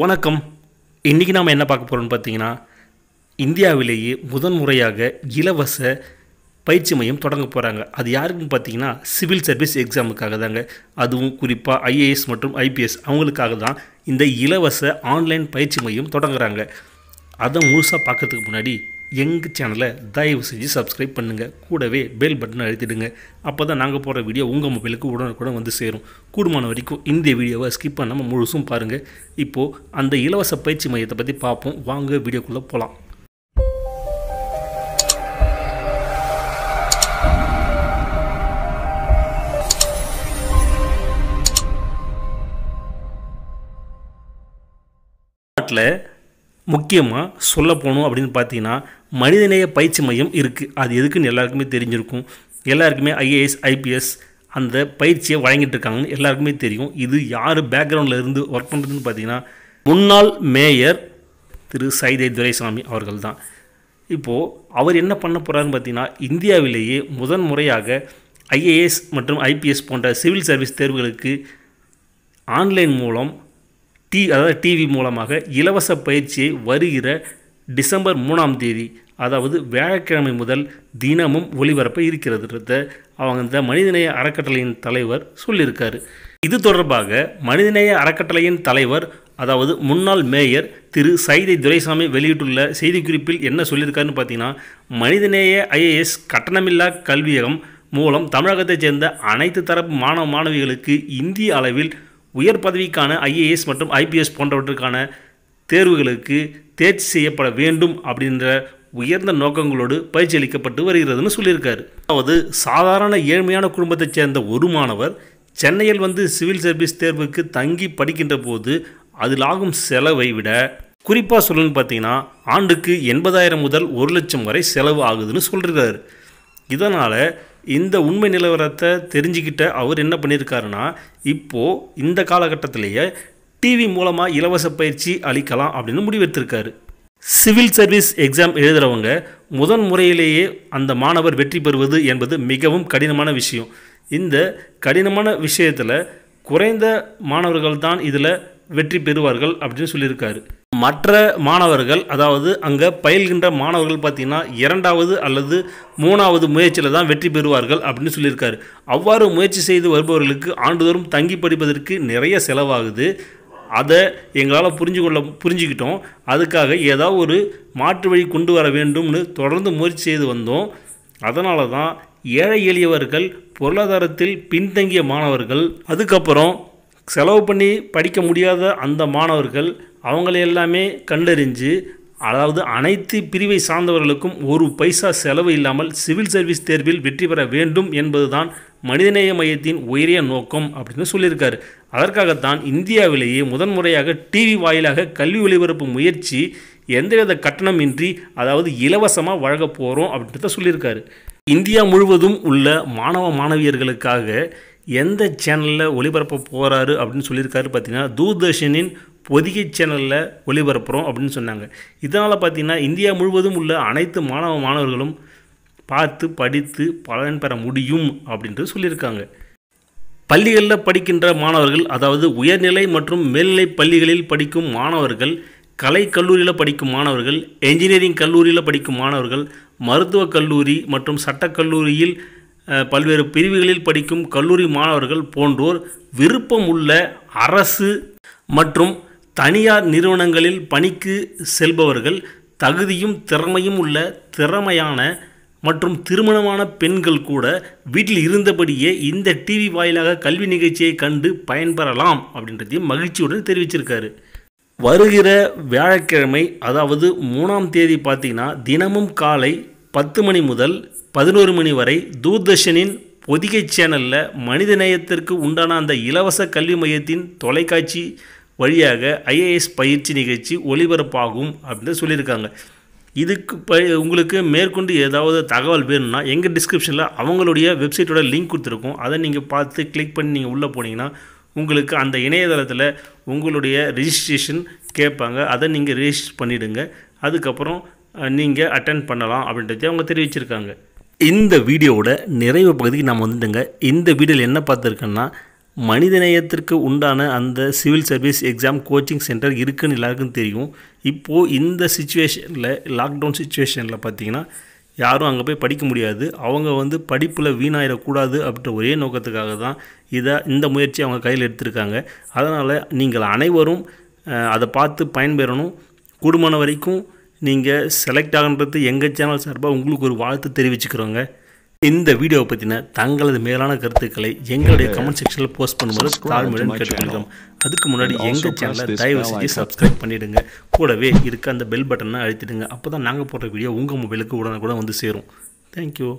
வணக்கம் இன்றைக்கி நாம் என்ன பார்க்க போகிறோம்னு பார்த்தீங்கன்னா இந்தியாவிலேயே முதன் முறையாக இலவச பயிற்சி மையம் தொடங்க போகிறாங்க அது யாருக்குன்னு பார்த்தீங்கன்னா சிவில் சர்வீஸ் எக்ஸாமுக்காக தாங்க அதுவும் குறிப்பாக ஐஏஎஸ் மற்றும் ஐபிஎஸ் அவங்களுக்காக தான் இந்த இலவச ஆன்லைன் பயிற்சி மையம் தொடங்குறாங்க அதை முழுசாக பார்க்கறதுக்கு முன்னாடி எங்கள் சேனலை தயவு செஞ்சு சப்ஸ்கிரைப் பண்ணுங்கள் கூடவே பெல் பட்டனை அழுத்திடுங்க அப்போ தான் நாங்கள் போகிற வீடியோ உங்கள் மொபைலுக்கு உடனுக்குடன் வந்து சேரும் கூடுமான வரைக்கும் இந்த வீடியோவை ஸ்கிப் பண்ணாமல் முழுசும் பாருங்கள் இப்போது அந்த இலவச பயிற்சி மையத்தை பற்றி பார்ப்போம் வாங்க வீடியோக்குள்ளே போகலாம் நாட்டில் முக்கியமாக சொல்ல போகணும் அப்படின்னு பார்த்தீங்கன்னா மனிதநேய பயிற்சி மையம் இருக்குது அது எதுக்குன்னு எல்லாருக்குமே தெரிஞ்சிருக்கும் எல்லாருக்குமே ஐஏஎஸ் ஐபிஎஸ் அந்த பயிற்சியை வழங்கிட்டு இருக்காங்கன்னு எல்லாருக்குமே தெரியும் இது யார் பேக்ரவுண்டில் இருந்து ஒர்க் பண்ணுறதுன்னு பார்த்தீங்கன்னா முன்னாள் மேயர் திரு சைதை துரைசாமி அவர்கள் தான் இப்போது அவர் என்ன பண்ண போகிறாருன்னு பார்த்தீங்கன்னா இந்தியாவிலேயே முதன் முறையாக ஐஏஎஸ் மற்றும் ஐபிஎஸ் போன்ற சிவில் சர்வீஸ் தேர்வுகளுக்கு ஆன்லைன் மூலம் டி அதாவது டிவி மூலமாக இலவச பயிற்சியை வருகிற டிசம்பர் மூணாம் தேதி அதாவது வியாழக்கிழமை முதல் தினமும் ஒளிபரப்ப இருக்கிறதுன்றத அவங்க இந்த மனிதநேய அறக்கட்டளையின் தலைவர் சொல்லியிருக்காரு இது தொடர்பாக மனிதநேய அறக்கட்டளையின் தலைவர் அதாவது முன்னாள் மேயர் திரு சைதை துரைசாமி வெளியிட்டுள்ள செய்திக்குறிப்பில் என்ன சொல்லியிருக்காருன்னு பார்த்தீங்கன்னா மனிதநேய ஐஏஎஸ் கட்டணமில்லா கல்வியகம் மூலம் தமிழகத்தைச் சேர்ந்த அனைத்து தரப்பு மாணவ மாணவிகளுக்கு இந்திய அளவில் உயர் பதவிக்கான ஐஏஎஸ் மற்றும் ஐபிஎஸ் போன்றவற்றுக்கான தேர்வுகளுக்கு தேர்ச்சி செய்யப்பட வேண்டும் அப்படின்ற உயர்ந்த நோக்கங்களோடு பயிற்சி அளிக்கப்பட்டு வருகிறதுன்னு சொல்லியிருக்காரு அதாவது சாதாரண ஏழ்மையான குடும்பத்தைச் சேர்ந்த ஒரு மாணவர் சென்னையில் வந்து சிவில் சர்வீஸ் தேர்வுக்கு தங்கி படிக்கின்ற போது அதில் ஆகும் செலவை விட குறிப்பாக சொல்லணும்னு பார்த்தீங்கன்னா ஆண்டுக்கு எண்பதாயிரம் முதல் ஒரு லட்சம் வரை செலவு ஆகுதுன்னு சொல்கிறார் இதனால் இந்த உண்மை நிலவரத்தை தெரிஞ்சுக்கிட்ட அவர் என்ன பண்ணியிருக்காருன்னா இப்போது இந்த காலகட்டத்திலேயே டிவி மூலமாக இலவச பயிற்சி அளிக்கலாம் அப்படின்னு முடிவெடுத்திருக்காரு சிவில் சர்வீஸ் எக்ஸாம் எழுதுகிறவங்க முதன் முறையிலேயே அந்த மாணவர் வெற்றி பெறுவது என்பது மிகவும் கடினமான விஷயம் இந்த கடினமான விஷயத்தில் குறைந்த மாணவர்கள் தான் இதில் வெற்றி பெறுவார்கள் அப்படின்னு சொல்லியிருக்காரு மற்ற மாணவர்கள் அதாவது அங்கே பயில்கின்ற மாணவர்கள் பார்த்திங்கன்னா இரண்டாவது அல்லது மூணாவது முயற்சியில் தான் வெற்றி பெறுவார்கள் அப்படின்னு சொல்லியிருக்காரு அவ்வாறு முயற்சி செய்து வருபவர்களுக்கு ஆண்டுதோறும் தங்கி படிப்பதற்கு நிறைய செலவாகுது அதை எங்களால் புரிஞ்சு கொள்ள புரிஞ்சுக்கிட்டோம் அதுக்காக ஏதாவது ஒரு மாற்று வழி கொண்டு வர வேண்டும்னு தொடர்ந்து முயற்சி செய்து வந்தோம் அதனால தான் ஏழை எளியவர்கள் பொருளாதாரத்தில் பின்தங்கிய மாணவர்கள் அதுக்கப்புறம் செலவு பண்ணி படிக்க முடியாத அந்த மாணவர்கள் அவங்களை எல்லாமே கண்டறிஞ்சு அதாவது அனைத்து பிரிவை சார்ந்தவர்களுக்கும் ஒரு பைசா செலவு இல்லாமல் சிவில் சர்வீஸ் தேர்வில் வெற்றி பெற வேண்டும் என்பதுதான் மனிதநேய மையத்தின் உயரிய நோக்கம் அப்படின்னு சொல்லியிருக்காரு அதற்காகத்தான் இந்தியாவிலேயே முதன்முறையாக டிவி வாயிலாக கல்வி ஒளிபரப்பு முயற்சி எந்தவித கட்டணமின்றி அதாவது இலவசமாக வழங்க போகிறோம் அப்படின்றத சொல்லியிருக்காரு இந்தியா முழுவதும் உள்ள மாணவ மாணவியர்களுக்காக எந்த சேனலில் ஒளிபரப்ப போகிறாரு அப்படின்னு சொல்லியிருக்காரு பார்த்தீங்கன்னா தூர்தர்ஷனின் பொதிகை சேனலில் ஒளிபரப்புகிறோம் அப்படின்னு சொன்னாங்க இதனால் பார்த்திங்கன்னா இந்தியா முழுவதும் உள்ள அனைத்து மாணவ மாணவர்களும் பார்த்து படித்து பலன் பெற முடியும் அப்படின்ட்டு சொல்லியிருக்காங்க பள்ளிகளில் படிக்கின்ற மாணவர்கள் அதாவது உயர்நிலை மற்றும் மேல்நிலை பள்ளிகளில் படிக்கும் மாணவர்கள் கலை கல்லூரியில் படிக்கும் மாணவர்கள் என்ஜினியரிங் கல்லூரியில் படிக்கும் மாணவர்கள் மருத்துவக் கல்லூரி மற்றும் சட்டக்கல்லூரியில் பல்வேறு பிரிவுகளில் படிக்கும் கல்லூரி மாணவர்கள் போன்றோர் விருப்பம் உள்ள அரசு மற்றும் தனியார் நிறுவனங்களில் பணிக்கு செல்பவர்கள் தகுதியும் திறமையும் உள்ள திறமையான மற்றும் திருமணமான பெண்கள் கூட வீட்டில் இருந்தபடியே இந்த டிவி வாயிலாக கல்வி நிகழ்ச்சியை கண்டு பயன்பெறலாம் அப்படின்றதையும் மகிழ்ச்சியுடன் தெரிவிச்சிருக்காரு வருகிற வியாழக்கிழமை அதாவது மூணாம் தேதி பார்த்தீங்கன்னா தினமும் காலை பத்து மணி முதல் பதினோரு மணி வரை தூர்தர்ஷனின் பொதிகை சேனலில் மனித நேயத்திற்கு உண்டான அந்த இலவச கல்வி மையத்தின் தொலைக்காட்சி வழியாக ஐஏஎஸ் பயிற்சி நிகழ்ச்சி ஒளிபரப்பாகும் அப்படின்னு சொல்லியிருக்காங்க இதுக்கு ப உங்களுக்கு மேற்கொண்டு ஏதாவது தகவல் வேணும்னா எங்கள் டிஸ்கிரிப்ஷனில் அவங்களுடைய வெப்சைட்டோட லிங்க் கொடுத்துருக்கோம் அதை நீங்கள் பார்த்து கிளிக் பண்ணி நீங்கள் உள்ளே போனீங்கன்னா உங்களுக்கு அந்த இணையதளத்தில் உங்களுடைய ரிஜிஸ்ட்ரேஷன் கேட்பாங்க அதை நீங்கள் ரிஜிஸ்டர் பண்ணிவிடுங்க அதுக்கப்புறம் நீங்கள் அட்டன் பண்ணலாம் அப்படின்றத அவங்க தெரிவிச்சிருக்காங்க இந்த வீடியோவோட நிறைவு பகுதிக்கு நம்ம வந்துட்டுங்க இந்த வீடியோவில் என்ன பார்த்துருக்கேன்னா மனிதநேயத்திற்கு உண்டான அந்த civil service exam coaching centre இருக்குதுன்னு எல்லாருக்கும் தெரியும் இப்போது இந்த சுச்சுவேஷனில் லாக்டவுன் சுச்சுவேஷனில் பார்த்திங்கன்னா யாரும் அங்கே போய் படிக்க முடியாது அவங்க வந்து படிப்பில் வீணாயிடக்கூடாது அப்படின்ற ஒரே நோக்கத்துக்காக தான் இதை இந்த முயற்சி அவங்க கையில் எடுத்திருக்காங்க அதனால் நீங்கள் அனைவரும் அதை பார்த்து பயன்பெறணும் கூடுமான வரைக்கும் நீங்கள் செலக்ட் ஆகின்றது எங்கள் சேனல் சார்பாக உங்களுக்கு ஒரு வாழ்த்து தெரிவிச்சுக்கிறோங்க இந்த வீடியோவை பற்றின தங்களது மேலான கருத்துக்களை எங்களுடைய கமெண்ட் செக்ஷனில் போஸ்ட் பண்ணும்போது தாழ்மையுடன் கேட்டுக்கொள்கிறோம் அதுக்கு முன்னாடி எங்கள் சேனலை தயவு செஞ்சு சப்ஸ்கிரைப் பண்ணிவிடுங்க கூடவே இருக்க அந்த பெல் பட்டனை அழுத்திடுங்க அப்போ தான் நாங்கள் போடுற வீடியோ உங்கள் மொபைலுக்கு உடனே கூட வந்து சேரும் தேங்க்யூ